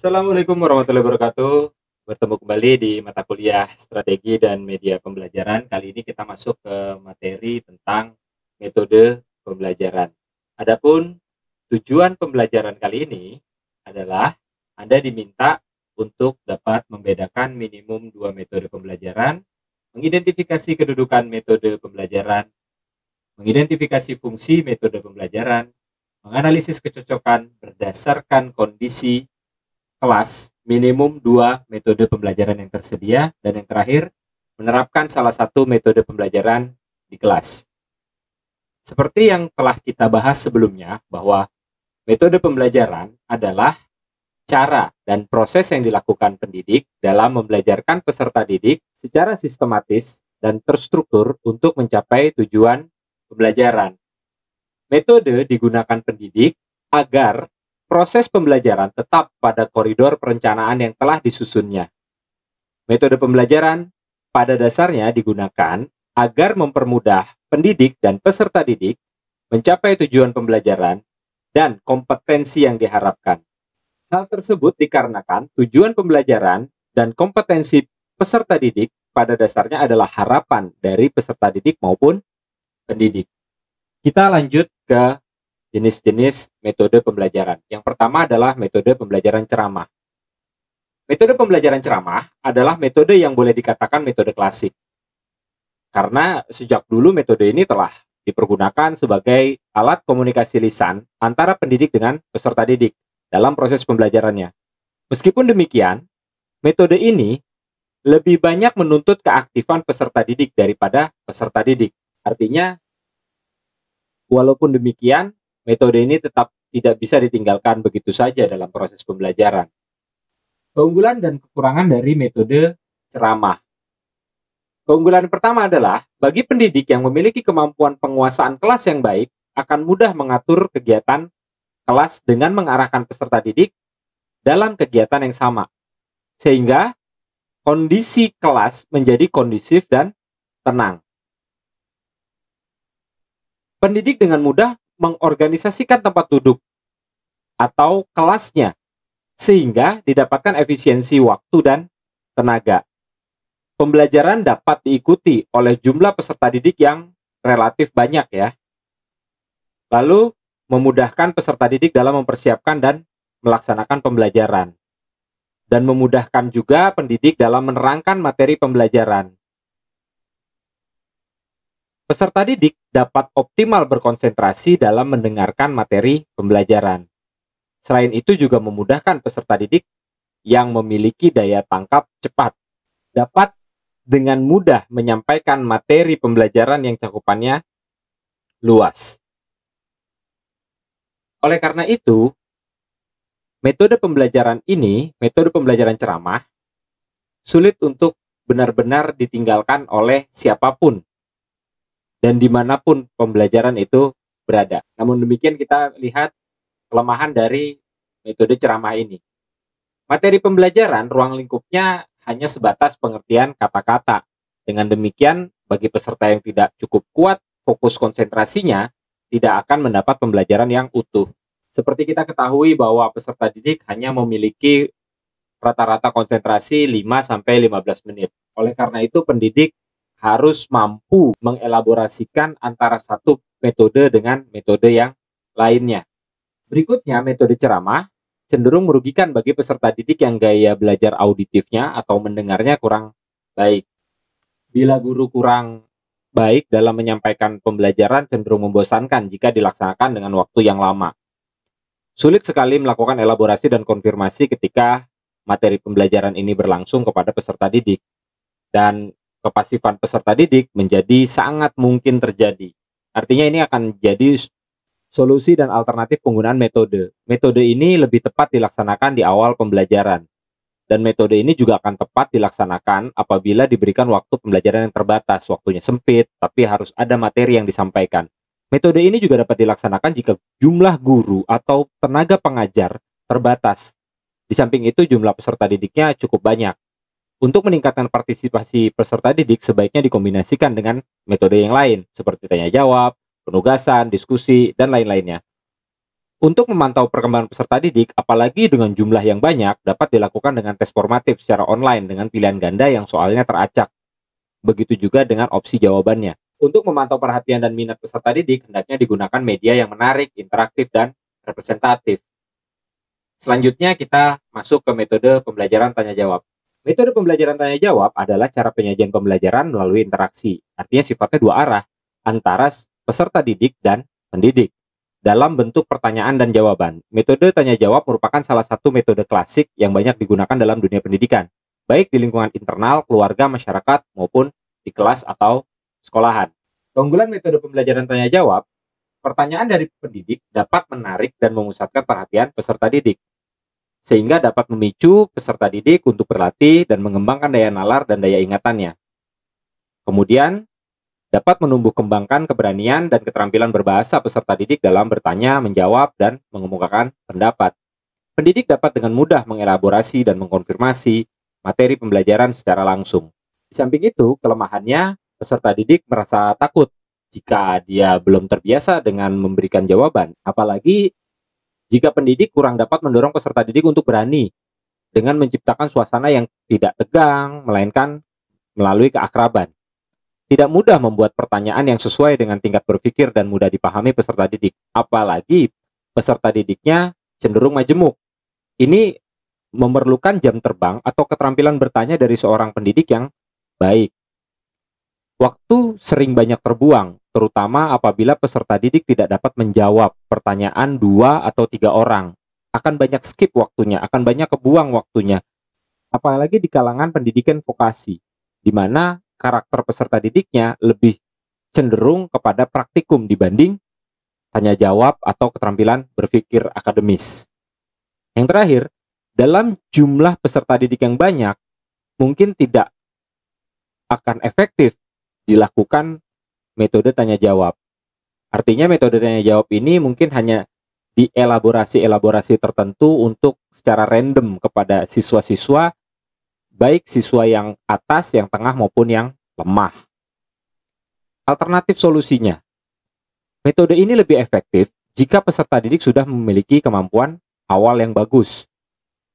Assalamualaikum warahmatullahi wabarakatuh. Bertemu kembali di mata kuliah Strategi dan Media Pembelajaran. Kali ini kita masuk ke materi tentang metode pembelajaran. Adapun tujuan pembelajaran kali ini adalah Anda diminta untuk dapat membedakan minimum dua metode pembelajaran, mengidentifikasi kedudukan metode pembelajaran, mengidentifikasi fungsi metode pembelajaran, menganalisis kecocokan berdasarkan kondisi kelas minimum dua metode pembelajaran yang tersedia dan yang terakhir menerapkan salah satu metode pembelajaran di kelas. Seperti yang telah kita bahas sebelumnya bahwa metode pembelajaran adalah cara dan proses yang dilakukan pendidik dalam membelajarkan peserta didik secara sistematis dan terstruktur untuk mencapai tujuan pembelajaran. Metode digunakan pendidik agar proses pembelajaran tetap pada koridor perencanaan yang telah disusunnya. Metode pembelajaran pada dasarnya digunakan agar mempermudah pendidik dan peserta didik mencapai tujuan pembelajaran dan kompetensi yang diharapkan. Hal tersebut dikarenakan tujuan pembelajaran dan kompetensi peserta didik pada dasarnya adalah harapan dari peserta didik maupun pendidik. Kita lanjut ke jenis-jenis metode pembelajaran. Yang pertama adalah metode pembelajaran ceramah. Metode pembelajaran ceramah adalah metode yang boleh dikatakan metode klasik. Karena sejak dulu metode ini telah dipergunakan sebagai alat komunikasi lisan antara pendidik dengan peserta didik dalam proses pembelajarannya. Meskipun demikian, metode ini lebih banyak menuntut keaktifan peserta didik daripada peserta didik. Artinya, walaupun demikian, Metode ini tetap tidak bisa ditinggalkan begitu saja dalam proses pembelajaran. Keunggulan dan kekurangan dari metode ceramah. Keunggulan pertama adalah bagi pendidik yang memiliki kemampuan penguasaan kelas yang baik akan mudah mengatur kegiatan kelas dengan mengarahkan peserta didik dalam kegiatan yang sama. Sehingga kondisi kelas menjadi kondusif dan tenang. Pendidik dengan mudah mengorganisasikan tempat duduk atau kelasnya sehingga didapatkan efisiensi waktu dan tenaga. Pembelajaran dapat diikuti oleh jumlah peserta didik yang relatif banyak ya. Lalu memudahkan peserta didik dalam mempersiapkan dan melaksanakan pembelajaran dan memudahkan juga pendidik dalam menerangkan materi pembelajaran. Peserta didik dapat optimal berkonsentrasi dalam mendengarkan materi pembelajaran. Selain itu juga memudahkan peserta didik yang memiliki daya tangkap cepat dapat dengan mudah menyampaikan materi pembelajaran yang cakupannya luas. Oleh karena itu, metode pembelajaran ini, metode pembelajaran ceramah, sulit untuk benar-benar ditinggalkan oleh siapapun dan dimanapun pembelajaran itu berada. Namun demikian kita lihat kelemahan dari metode ceramah ini. Materi pembelajaran ruang lingkupnya hanya sebatas pengertian kata-kata. Dengan demikian, bagi peserta yang tidak cukup kuat fokus konsentrasinya, tidak akan mendapat pembelajaran yang utuh. Seperti kita ketahui bahwa peserta didik hanya memiliki rata-rata konsentrasi 5 15 menit. Oleh karena itu pendidik harus mampu mengelaborasikan antara satu metode dengan metode yang lainnya. Berikutnya, metode ceramah cenderung merugikan bagi peserta didik yang gaya belajar auditifnya atau mendengarnya kurang baik. Bila guru kurang baik dalam menyampaikan pembelajaran cenderung membosankan jika dilaksanakan dengan waktu yang lama. Sulit sekali melakukan elaborasi dan konfirmasi ketika materi pembelajaran ini berlangsung kepada peserta didik. Dan kepasifan peserta didik menjadi sangat mungkin terjadi. Artinya ini akan jadi solusi dan alternatif penggunaan metode. Metode ini lebih tepat dilaksanakan di awal pembelajaran. Dan metode ini juga akan tepat dilaksanakan apabila diberikan waktu pembelajaran yang terbatas, waktunya sempit, tapi harus ada materi yang disampaikan. Metode ini juga dapat dilaksanakan jika jumlah guru atau tenaga pengajar terbatas. Di samping itu jumlah peserta didiknya cukup banyak. Untuk meningkatkan partisipasi peserta didik, sebaiknya dikombinasikan dengan metode yang lain, seperti tanya-jawab, penugasan, diskusi, dan lain-lainnya. Untuk memantau perkembangan peserta didik, apalagi dengan jumlah yang banyak, dapat dilakukan dengan tes formatif secara online dengan pilihan ganda yang soalnya teracak. Begitu juga dengan opsi jawabannya. Untuk memantau perhatian dan minat peserta didik, hendaknya digunakan media yang menarik, interaktif, dan representatif. Selanjutnya kita masuk ke metode pembelajaran tanya-jawab. Metode pembelajaran tanya jawab adalah cara penyajian pembelajaran melalui interaksi, artinya sifatnya dua arah, antara peserta didik dan pendidik. Dalam bentuk pertanyaan dan jawaban, metode tanya jawab merupakan salah satu metode klasik yang banyak digunakan dalam dunia pendidikan, baik di lingkungan internal, keluarga, masyarakat, maupun di kelas atau sekolahan. Keunggulan metode pembelajaran tanya jawab, pertanyaan dari pendidik dapat menarik dan memusatkan perhatian peserta didik, sehingga dapat memicu peserta didik untuk berlatih dan mengembangkan daya nalar dan daya ingatannya. Kemudian, dapat menumbuh kembangkan keberanian dan keterampilan berbahasa peserta didik dalam bertanya, menjawab, dan mengemukakan pendapat. Pendidik dapat dengan mudah mengelaborasi dan mengkonfirmasi materi pembelajaran secara langsung. Di samping itu, kelemahannya peserta didik merasa takut jika dia belum terbiasa dengan memberikan jawaban, apalagi jika pendidik kurang dapat mendorong peserta didik untuk berani dengan menciptakan suasana yang tidak tegang, melainkan melalui keakraban. Tidak mudah membuat pertanyaan yang sesuai dengan tingkat berpikir dan mudah dipahami peserta didik, apalagi peserta didiknya cenderung majemuk. Ini memerlukan jam terbang atau keterampilan bertanya dari seorang pendidik yang baik. Waktu sering banyak terbuang, terutama apabila peserta didik tidak dapat menjawab pertanyaan dua atau tiga orang. Akan banyak skip waktunya, akan banyak kebuang waktunya. Apalagi di kalangan pendidikan vokasi, di mana karakter peserta didiknya lebih cenderung kepada praktikum dibanding tanya jawab atau keterampilan berpikir akademis. Yang terakhir, dalam jumlah peserta didik yang banyak, mungkin tidak akan efektif dilakukan metode tanya jawab. Artinya metode tanya jawab ini mungkin hanya dielaborasi elaborasi tertentu untuk secara random kepada siswa-siswa baik siswa yang atas, yang tengah maupun yang lemah. Alternatif solusinya. Metode ini lebih efektif jika peserta didik sudah memiliki kemampuan awal yang bagus.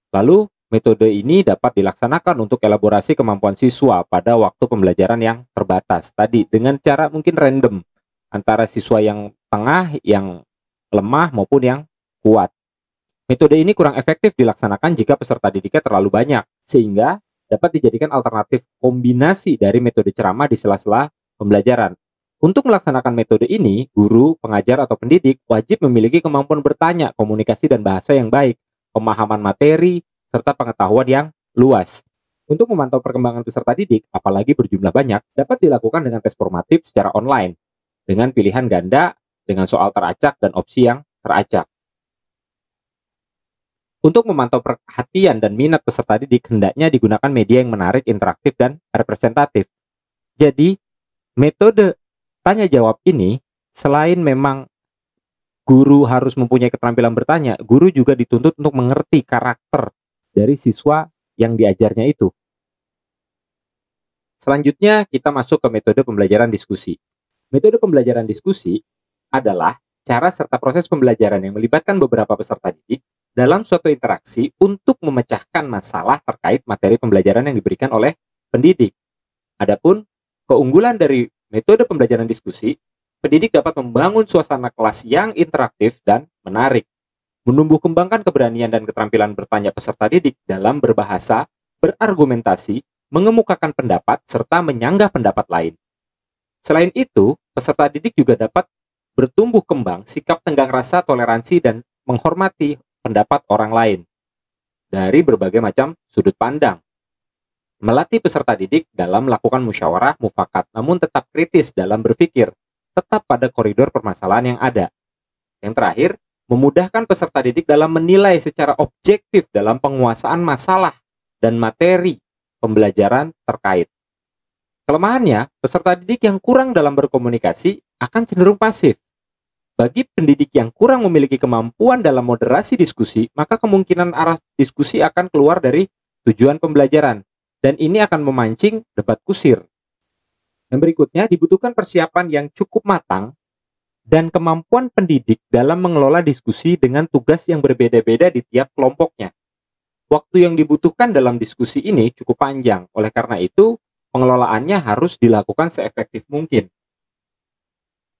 Lalu Metode ini dapat dilaksanakan untuk elaborasi kemampuan siswa pada waktu pembelajaran yang terbatas tadi dengan cara mungkin random antara siswa yang tengah, yang lemah maupun yang kuat. Metode ini kurang efektif dilaksanakan jika peserta didiknya terlalu banyak sehingga dapat dijadikan alternatif kombinasi dari metode ceramah di sela-sela pembelajaran. Untuk melaksanakan metode ini, guru, pengajar, atau pendidik wajib memiliki kemampuan bertanya, komunikasi, dan bahasa yang baik, pemahaman materi, serta pengetahuan yang luas. Untuk memantau perkembangan peserta didik, apalagi berjumlah banyak, dapat dilakukan dengan tes formatif secara online, dengan pilihan ganda, dengan soal teracak, dan opsi yang teracak. Untuk memantau perhatian dan minat peserta didik, hendaknya digunakan media yang menarik, interaktif, dan representatif. Jadi, metode tanya jawab ini selain memang guru harus mempunyai keterampilan bertanya, guru juga dituntut untuk mengerti karakter dari siswa yang diajarnya itu. Selanjutnya, kita masuk ke metode pembelajaran diskusi. Metode pembelajaran diskusi adalah cara serta proses pembelajaran yang melibatkan beberapa peserta didik dalam suatu interaksi untuk memecahkan masalah terkait materi pembelajaran yang diberikan oleh pendidik. Adapun keunggulan dari metode pembelajaran diskusi, pendidik dapat membangun suasana kelas yang interaktif dan menarik. Menumbuh kembangkan keberanian dan keterampilan bertanya peserta didik dalam berbahasa, berargumentasi, mengemukakan pendapat, serta menyanggah pendapat lain. Selain itu, peserta didik juga dapat bertumbuh kembang sikap tenggang rasa, toleransi, dan menghormati pendapat orang lain dari berbagai macam sudut pandang. Melatih peserta didik dalam melakukan musyawarah mufakat, namun tetap kritis dalam berpikir, tetap pada koridor permasalahan yang ada. Yang terakhir, memudahkan peserta didik dalam menilai secara objektif dalam penguasaan masalah dan materi pembelajaran terkait. Kelemahannya, peserta didik yang kurang dalam berkomunikasi akan cenderung pasif. Bagi pendidik yang kurang memiliki kemampuan dalam moderasi diskusi, maka kemungkinan arah diskusi akan keluar dari tujuan pembelajaran, dan ini akan memancing debat kusir. Dan berikutnya, dibutuhkan persiapan yang cukup matang dan kemampuan pendidik dalam mengelola diskusi dengan tugas yang berbeda-beda di tiap kelompoknya. Waktu yang dibutuhkan dalam diskusi ini cukup panjang, oleh karena itu pengelolaannya harus dilakukan seefektif mungkin.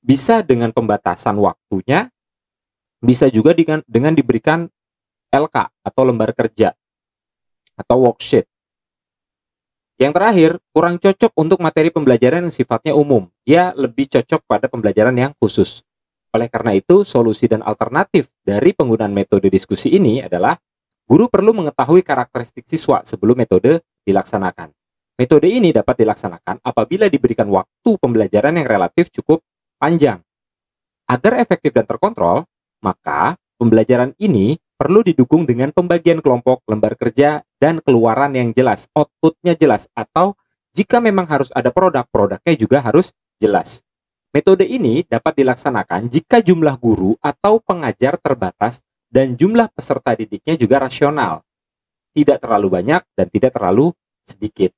Bisa dengan pembatasan waktunya, bisa juga dengan, dengan diberikan LK atau lembar kerja atau worksheet. Yang terakhir, kurang cocok untuk materi pembelajaran yang sifatnya umum. Ya, lebih cocok pada pembelajaran yang khusus. Oleh karena itu, solusi dan alternatif dari penggunaan metode diskusi ini adalah guru perlu mengetahui karakteristik siswa sebelum metode dilaksanakan. Metode ini dapat dilaksanakan apabila diberikan waktu pembelajaran yang relatif cukup panjang. Agar efektif dan terkontrol, maka pembelajaran ini perlu didukung dengan pembagian kelompok, lembar kerja, dan keluaran yang jelas, outputnya jelas, atau jika memang harus ada produk, produknya juga harus jelas. Metode ini dapat dilaksanakan jika jumlah guru atau pengajar terbatas dan jumlah peserta didiknya juga rasional, tidak terlalu banyak dan tidak terlalu sedikit.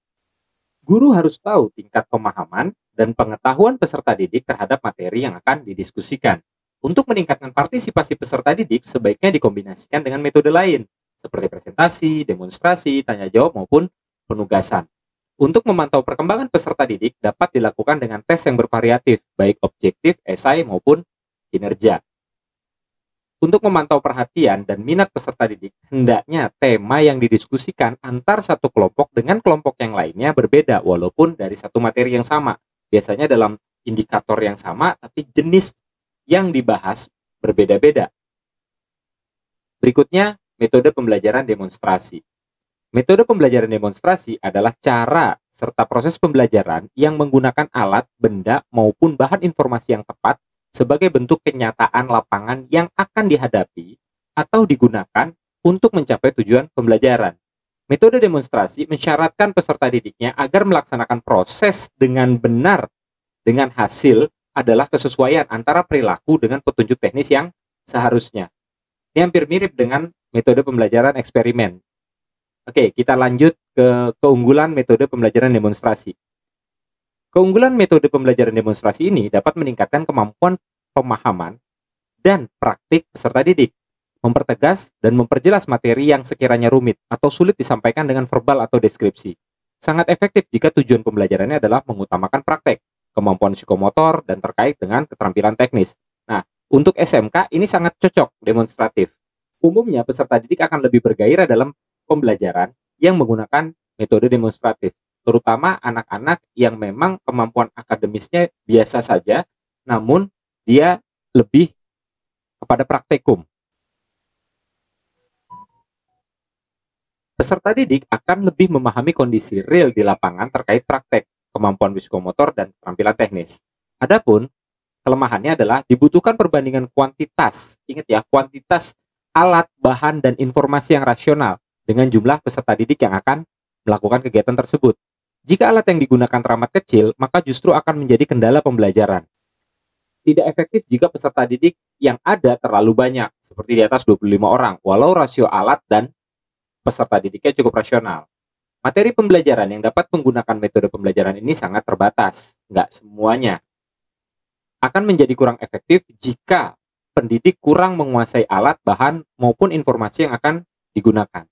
Guru harus tahu tingkat pemahaman dan pengetahuan peserta didik terhadap materi yang akan didiskusikan. Untuk meningkatkan partisipasi peserta didik, sebaiknya dikombinasikan dengan metode lain, seperti presentasi, demonstrasi, tanya jawab, maupun penugasan. Untuk memantau perkembangan peserta didik dapat dilakukan dengan tes yang bervariatif, baik objektif, esai, maupun kinerja. Untuk memantau perhatian dan minat peserta didik, hendaknya tema yang didiskusikan antar satu kelompok dengan kelompok yang lainnya berbeda, walaupun dari satu materi yang sama. Biasanya dalam indikator yang sama, tapi jenis yang dibahas berbeda-beda. Berikutnya, metode pembelajaran demonstrasi. Metode pembelajaran demonstrasi adalah cara serta proses pembelajaran yang menggunakan alat, benda, maupun bahan informasi yang tepat sebagai bentuk kenyataan lapangan yang akan dihadapi atau digunakan untuk mencapai tujuan pembelajaran. Metode demonstrasi mensyaratkan peserta didiknya agar melaksanakan proses dengan benar dengan hasil adalah kesesuaian antara perilaku dengan petunjuk teknis yang seharusnya. Ini hampir mirip dengan metode pembelajaran eksperimen. Oke, kita lanjut ke keunggulan metode pembelajaran demonstrasi. Keunggulan metode pembelajaran demonstrasi ini dapat meningkatkan kemampuan pemahaman dan praktik peserta didik, mempertegas dan memperjelas materi yang sekiranya rumit atau sulit disampaikan dengan verbal atau deskripsi. Sangat efektif jika tujuan pembelajarannya adalah mengutamakan praktek kemampuan psikomotor, dan terkait dengan keterampilan teknis. Nah, untuk SMK ini sangat cocok demonstratif. Umumnya peserta didik akan lebih bergairah dalam pembelajaran yang menggunakan metode demonstratif, terutama anak-anak yang memang kemampuan akademisnya biasa saja, namun dia lebih kepada praktekum. Peserta didik akan lebih memahami kondisi real di lapangan terkait praktek, kemampuan psikomotor, dan keterampilan teknis. Adapun kelemahannya adalah dibutuhkan perbandingan kuantitas. Ingat ya, kuantitas alat, bahan, dan informasi yang rasional dengan jumlah peserta didik yang akan melakukan kegiatan tersebut. Jika alat yang digunakan teramat kecil, maka justru akan menjadi kendala pembelajaran. Tidak efektif jika peserta didik yang ada terlalu banyak, seperti di atas 25 orang, walau rasio alat dan peserta didiknya cukup rasional. Materi pembelajaran yang dapat menggunakan metode pembelajaran ini sangat terbatas, nggak semuanya. Akan menjadi kurang efektif jika pendidik kurang menguasai alat, bahan, maupun informasi yang akan digunakan.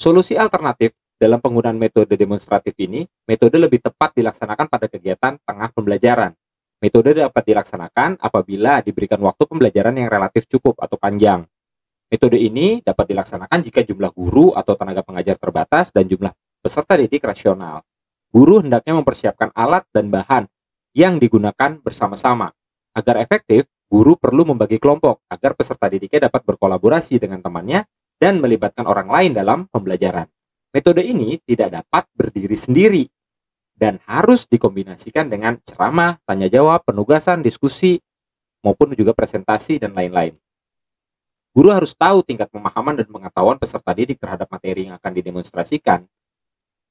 Solusi alternatif dalam penggunaan metode demonstratif ini, metode lebih tepat dilaksanakan pada kegiatan tengah pembelajaran. Metode dapat dilaksanakan apabila diberikan waktu pembelajaran yang relatif cukup atau panjang. Metode ini dapat dilaksanakan jika jumlah guru atau tenaga pengajar terbatas dan jumlah peserta didik rasional. Guru hendaknya mempersiapkan alat dan bahan yang digunakan bersama-sama. Agar efektif, guru perlu membagi kelompok agar peserta didiknya dapat berkolaborasi dengan temannya dan melibatkan orang lain dalam pembelajaran. Metode ini tidak dapat berdiri sendiri dan harus dikombinasikan dengan ceramah, tanya jawab, penugasan, diskusi, maupun juga presentasi dan lain-lain. Guru harus tahu tingkat pemahaman dan pengetahuan peserta didik terhadap materi yang akan didemonstrasikan.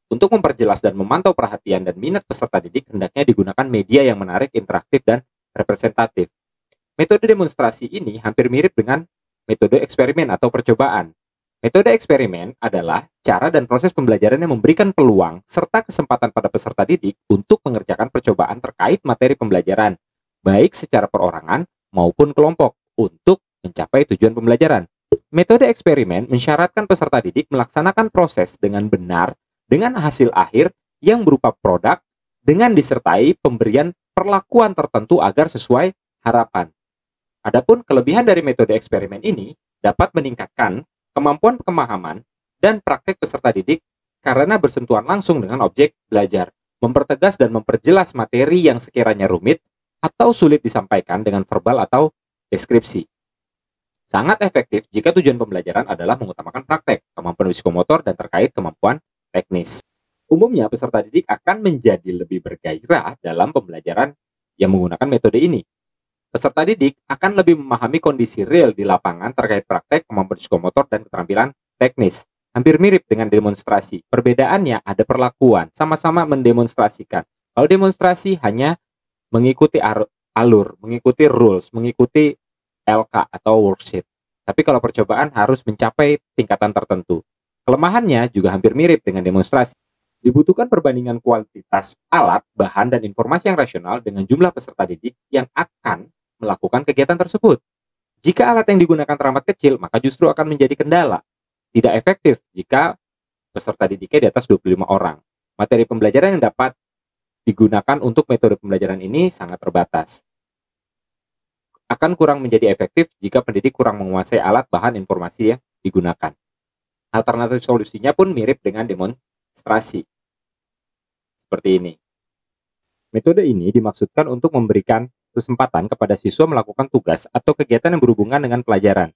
Untuk memperjelas dan memantau perhatian dan minat peserta didik, hendaknya digunakan media yang menarik, interaktif, dan representatif. Metode demonstrasi ini hampir mirip dengan metode eksperimen atau percobaan. Metode eksperimen adalah cara dan proses pembelajaran yang memberikan peluang serta kesempatan pada peserta didik untuk mengerjakan percobaan terkait materi pembelajaran, baik secara perorangan maupun kelompok, untuk mencapai tujuan pembelajaran. Metode eksperimen mensyaratkan peserta didik melaksanakan proses dengan benar dengan hasil akhir yang berupa produk dengan disertai pemberian perlakuan tertentu agar sesuai harapan. Adapun kelebihan dari metode eksperimen ini dapat meningkatkan kemampuan pemahaman dan praktek peserta didik karena bersentuhan langsung dengan objek belajar, mempertegas dan memperjelas materi yang sekiranya rumit atau sulit disampaikan dengan verbal atau deskripsi sangat efektif jika tujuan pembelajaran adalah mengutamakan praktek, kemampuan psikomotor, dan terkait kemampuan teknis. Umumnya, peserta didik akan menjadi lebih bergairah dalam pembelajaran yang menggunakan metode ini. Peserta didik akan lebih memahami kondisi real di lapangan terkait praktek, kemampuan psikomotor, dan keterampilan teknis. Hampir mirip dengan demonstrasi. Perbedaannya ada perlakuan, sama-sama mendemonstrasikan. Kalau demonstrasi hanya mengikuti alur, mengikuti rules, mengikuti LK atau worksheet. Tapi kalau percobaan harus mencapai tingkatan tertentu. Kelemahannya juga hampir mirip dengan demonstrasi. Dibutuhkan perbandingan kualitas alat, bahan, dan informasi yang rasional dengan jumlah peserta didik yang akan melakukan kegiatan tersebut. Jika alat yang digunakan teramat kecil, maka justru akan menjadi kendala. Tidak efektif jika peserta didiknya di atas 25 orang. Materi pembelajaran yang dapat digunakan untuk metode pembelajaran ini sangat terbatas akan kurang menjadi efektif jika pendidik kurang menguasai alat bahan informasi yang digunakan. Alternatif solusinya pun mirip dengan demonstrasi. Seperti ini. Metode ini dimaksudkan untuk memberikan kesempatan kepada siswa melakukan tugas atau kegiatan yang berhubungan dengan pelajaran,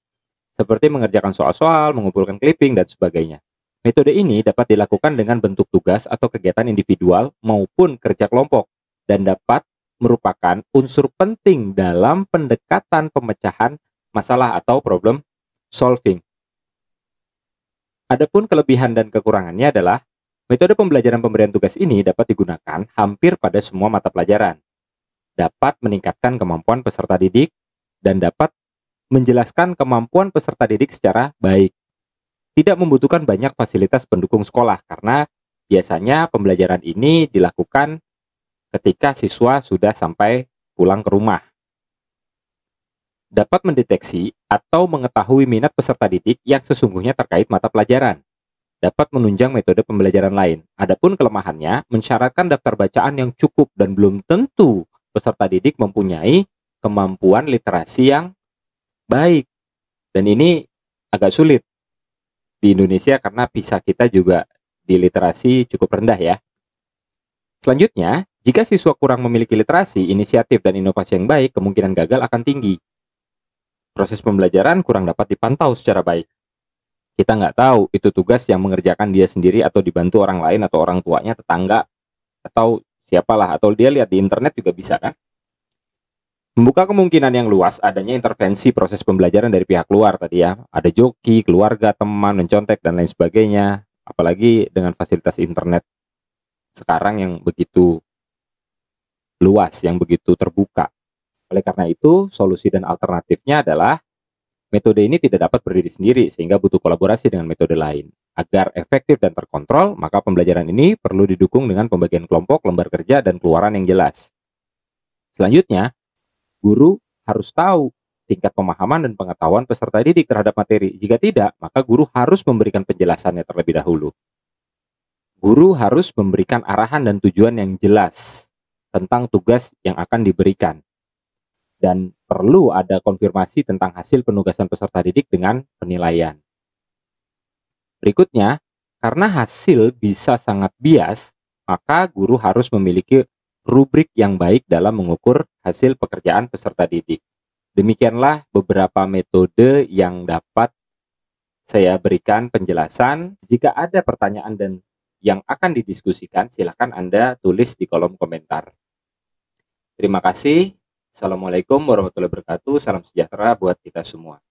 seperti mengerjakan soal-soal, mengumpulkan clipping, dan sebagainya. Metode ini dapat dilakukan dengan bentuk tugas atau kegiatan individual maupun kerja kelompok, dan dapat merupakan unsur penting dalam pendekatan pemecahan masalah atau problem solving. Adapun kelebihan dan kekurangannya adalah metode pembelajaran pemberian tugas ini dapat digunakan hampir pada semua mata pelajaran. Dapat meningkatkan kemampuan peserta didik dan dapat menjelaskan kemampuan peserta didik secara baik. Tidak membutuhkan banyak fasilitas pendukung sekolah karena biasanya pembelajaran ini dilakukan ketika siswa sudah sampai pulang ke rumah. Dapat mendeteksi atau mengetahui minat peserta didik yang sesungguhnya terkait mata pelajaran. Dapat menunjang metode pembelajaran lain. Adapun kelemahannya, mensyaratkan daftar bacaan yang cukup dan belum tentu peserta didik mempunyai kemampuan literasi yang baik. Dan ini agak sulit di Indonesia karena bisa kita juga di literasi cukup rendah ya. Selanjutnya, jika siswa kurang memiliki literasi, inisiatif, dan inovasi yang baik, kemungkinan gagal akan tinggi. Proses pembelajaran kurang dapat dipantau secara baik. Kita nggak tahu itu tugas yang mengerjakan dia sendiri atau dibantu orang lain atau orang tuanya, tetangga, atau siapalah, atau dia lihat di internet juga bisa kan? Membuka kemungkinan yang luas adanya intervensi proses pembelajaran dari pihak luar tadi ya. Ada joki, keluarga, teman, mencontek, dan lain sebagainya. Apalagi dengan fasilitas internet sekarang yang begitu luas, yang begitu terbuka. Oleh karena itu, solusi dan alternatifnya adalah metode ini tidak dapat berdiri sendiri sehingga butuh kolaborasi dengan metode lain. Agar efektif dan terkontrol, maka pembelajaran ini perlu didukung dengan pembagian kelompok, lembar kerja, dan keluaran yang jelas. Selanjutnya, guru harus tahu tingkat pemahaman dan pengetahuan peserta didik terhadap materi. Jika tidak, maka guru harus memberikan penjelasannya terlebih dahulu. Guru harus memberikan arahan dan tujuan yang jelas tentang tugas yang akan diberikan. Dan perlu ada konfirmasi tentang hasil penugasan peserta didik dengan penilaian. Berikutnya, karena hasil bisa sangat bias, maka guru harus memiliki rubrik yang baik dalam mengukur hasil pekerjaan peserta didik. Demikianlah beberapa metode yang dapat saya berikan penjelasan. Jika ada pertanyaan dan yang akan didiskusikan, silakan Anda tulis di kolom komentar. Terima kasih. Assalamualaikum warahmatullahi wabarakatuh. Salam sejahtera buat kita semua.